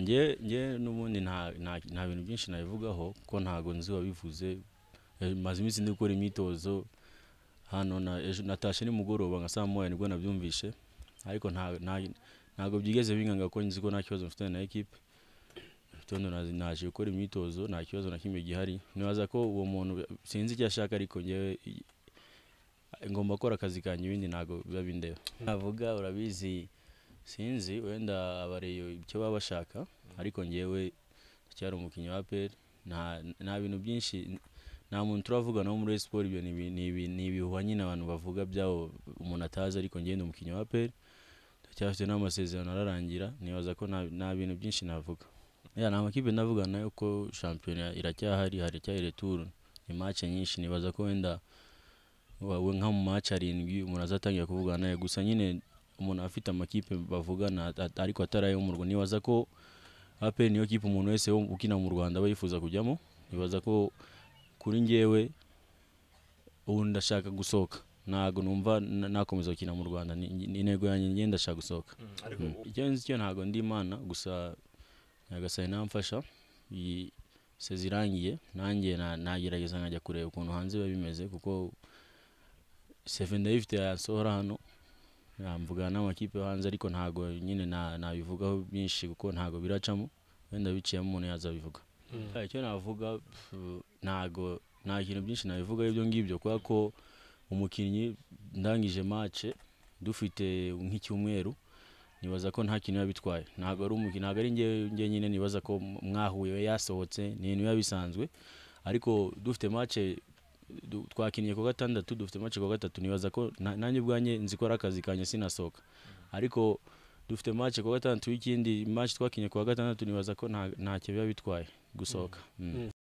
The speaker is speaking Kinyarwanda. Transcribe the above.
nge n'ubundi nta bintu byinshi nabivugaho ko ntago nzi wabivuze eh, maze iminsi ndi gukora imyitozo hano natashye nimugoroba nka saa moya nibwo nabyumvishe ariko ntabwo byigeze binganga ko nzi ko nta kibazo mfitanye na ekipe tondo naje gukora imyitozo nta kibazo na kimwe gihari nibaza ko uwo muntu sinzi icyo ashaka ariko ngewe ngomba gukora akazi kanjye ibindi ntabwo biba bindeba navuga urabizi sinzi wenda abareyo icyo baba bashaka ariko ngewe cyari umukinnyi wa peri nta bintu byinshi nta muntu turavuga no muri siporo ibyo ni ibihuha nyine abantu bavuga byabo umuntu atazi ariko ngenda umukinnyi wa peri ndacyafite n'amasezerano ararangira nibaza ko nta bintu byinshi navuga ya ni amakipe ndavuga nayo ko shampiyona iracyahari haracyari returu ni mace nyinshi nibaza ko wenda nka mu mace arindwi umuntu azatangira kuvugana nayo gusa nyine umuntu afite amakipe bavugana ariko atarayo mu Rwanda nibaza ko APR niyo kipe umuntu wese ukina mu Rwanda aba yifuza kujyamo nibaza ko kuri njyewe ubu ndashaka gusohoka ntabwo numva nakomeza gukina mu Rwanda intego yanjye njye ndashaka gusohoka mm, mm. icyo nzi cyo ntabwo ndi imana gusa nyagasani namfasha se zirangiye nanjye nagerageza nkajya kureba ukuntu hanze biba bimeze kuko sefe ndayifite yasohora hano mvugana n'amakipe yo hanze ariko ntabwo nyine nabivugaho byinshi kuko ntabwo biracamo wenda biciyemo umuntu abivuga hmm. icyo navuga ntabwo nta kintu byinshi nabivugaho ibyo ngibyo kubera ko umukinnyi ndangije mace dufite nk'icyumweru nibaza ko nta kintu biba bitwaye ntabwo ari umukino ntabwo ari njye nyine nibaza ko mwahuye yasohotse ni ibintu biba bisanzwe ariko dufite mace twakinnye ku gatandatu dufite mace ku gatatu nibaza ko nanjye ubwanjye nzi ko ari akazi kanjye sinasohoka mm. ariko dufite mace ku gatandatu y'ikindi match twakinnye ku gatandatu nibaza ko ntacyo biba bitwaye gusohoka mm. Mm.